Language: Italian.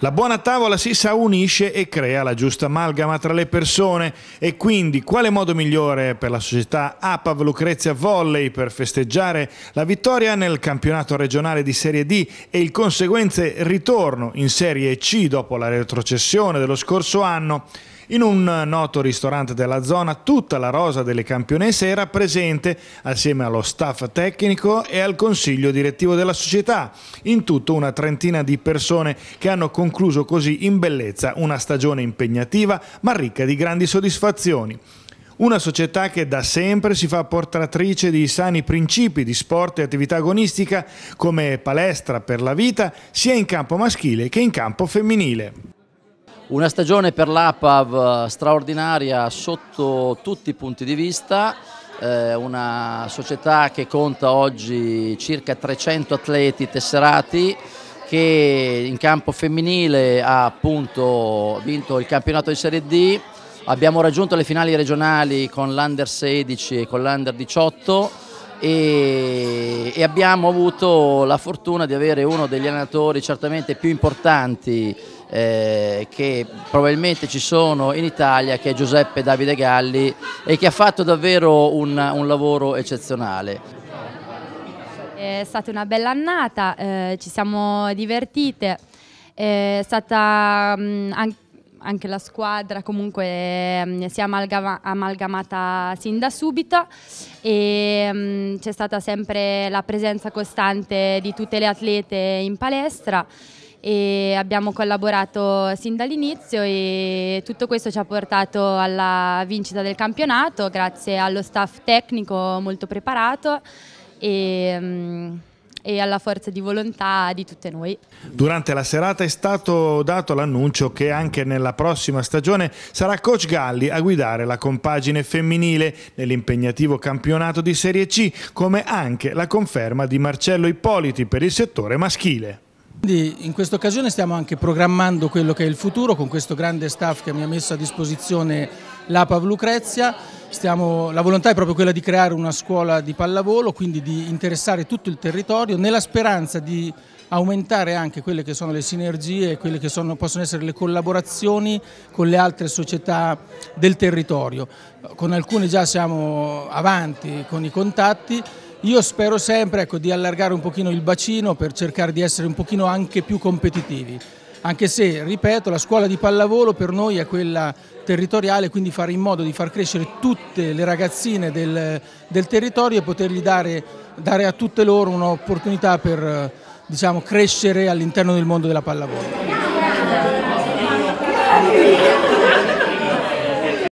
La buona tavola si sa unisce e crea la giusta amalgama tra le persone e quindi quale modo migliore per la società APAV Lucrezia Volley per festeggiare la vittoria nel campionato regionale di Serie D e il conseguente ritorno in Serie C dopo la retrocessione dello scorso anno in un noto ristorante della zona tutta la rosa delle campionesse era presente assieme allo staff tecnico e al consiglio direttivo della società, in tutto una trentina di persone che hanno concluso così in bellezza una stagione impegnativa ma ricca di grandi soddisfazioni. Una società che da sempre si fa portatrice di sani principi di sport e attività agonistica come palestra per la vita sia in campo maschile che in campo femminile. Una stagione per l'APAV straordinaria sotto tutti i punti di vista, eh, una società che conta oggi circa 300 atleti tesserati che in campo femminile ha appunto vinto il campionato di Serie D, abbiamo raggiunto le finali regionali con l'Under 16 e con l'Under 18 e, e abbiamo avuto la fortuna di avere uno degli allenatori certamente più importanti eh, che probabilmente ci sono in Italia, che è Giuseppe Davide Galli e che ha fatto davvero un, un lavoro eccezionale. È stata una bella annata, eh, ci siamo divertite, è stata mh, mm, anche anche la squadra comunque mm, si è amalgama, amalgamata sin da subito e mm, c'è stata sempre la presenza costante di tutte le atlete in palestra e abbiamo collaborato sin dall'inizio e tutto questo ci ha portato alla vincita del campionato grazie allo staff tecnico molto preparato e, mm, e alla forza di volontà di tutte noi. Durante la serata è stato dato l'annuncio che anche nella prossima stagione sarà Coach Galli a guidare la compagine femminile nell'impegnativo campionato di Serie C, come anche la conferma di Marcello Ippoliti per il settore maschile. Quindi in questa occasione stiamo anche programmando quello che è il futuro con questo grande staff che mi ha messo a disposizione l'APAV Lucrezia. Stiamo, la volontà è proprio quella di creare una scuola di pallavolo, quindi di interessare tutto il territorio nella speranza di aumentare anche quelle che sono le sinergie, quelle che sono, possono essere le collaborazioni con le altre società del territorio. Con alcune già siamo avanti con i contatti io spero sempre ecco, di allargare un pochino il bacino per cercare di essere un pochino anche più competitivi anche se, ripeto, la scuola di pallavolo per noi è quella territoriale, quindi fare in modo di far crescere tutte le ragazzine del, del territorio e potergli dare, dare, a tutte loro un'opportunità per diciamo, crescere all'interno del mondo della pallavolo.